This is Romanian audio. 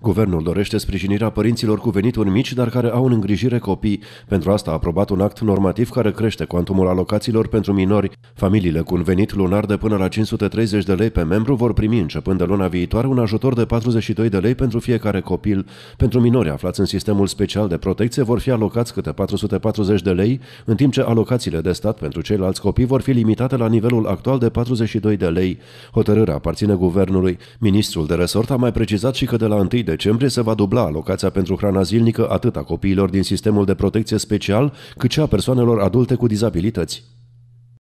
Guvernul dorește sprijinirea părinților cu venituri mici, dar care au în îngrijire copii. Pentru asta a aprobat un act normativ care crește cuantumul alocațiilor pentru minori. Familiile cu un venit lunar de până la 530 de lei pe membru vor primi începând de luna viitoare un ajutor de 42 de lei pentru fiecare copil. Pentru minori aflați în sistemul special de protecție vor fi alocați câte 440 de lei, în timp ce alocațiile de stat pentru ceilalți copii vor fi limitate la nivelul actual de 42 de lei. Hotărârea aparține guvernului. Ministrul de resort a mai precizat și că de la 1 decembrie se va dubla alocația pentru hrana zilnică atât a copiilor din sistemul de protecție special, cât și a persoanelor adulte cu dizabilități.